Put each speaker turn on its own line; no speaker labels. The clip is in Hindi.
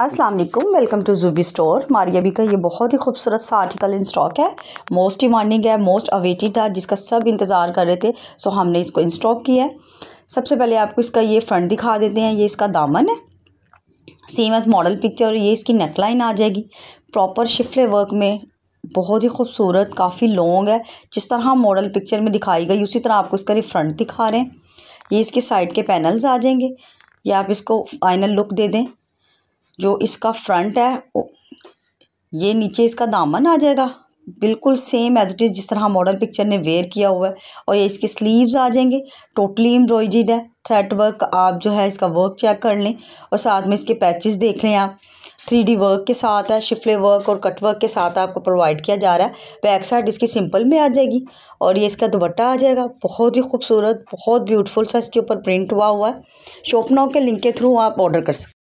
Aslam welcome to Zubi store Maria B का ये बहुत ही खूबसूरत सा आर्टिकल इन स्टॉक है मोस्ट डिमांडिंग है मोस्ट अवेटेड था जिसका सब इंतज़ार कर रहे थे सो हमने इसको इन स्टॉक किया है सबसे पहले आपको इसका ये फ्रंट दिखा देते हैं ये इसका दामन है सेम एज मॉडल पिक्चर और ये इसकी नेकलाइन आ जाएगी प्रॉपर शिफले वर्क में बहुत ही खूबसूरत काफ़ी लॉन्ग है जिस तरह मॉडल पिक्चर में दिखाई गई उसी तरह आपको इसका ये फ्रंट दिखा रहे हैं ये इसके साइड के पैनल्स आ जाएंगे या आप इसको फाइनल लुक दे दें जो इसका फ्रंट है ये नीचे इसका दामन आ जाएगा बिल्कुल सेम एज इट इज़ जिस तरह मॉडल पिक्चर ने वेयर किया हुआ है और ये इसके स्लीव्स आ जाएंगे टोटली एम्ब्रॉयड है थ्रेड वर्क आप जो है इसका वर्क चेक कर लें और साथ में इसके पैचेस देख लें आप थ्री डी वर्क के साथ है शिफले वर्क और कट वर्क के साथ आपको प्रोवाइड किया जा रहा है बैक तो साइड इसकी सिंपल में आ जाएगी और ये इसका दुपट्टा आ जाएगा बहुत ही खूबसूरत बहुत ब्यूटीफुल सा इसके ऊपर प्रिंट हुआ हुआ है
शोपनाओं के लिंक के थ्रू आप ऑर्डर कर सकते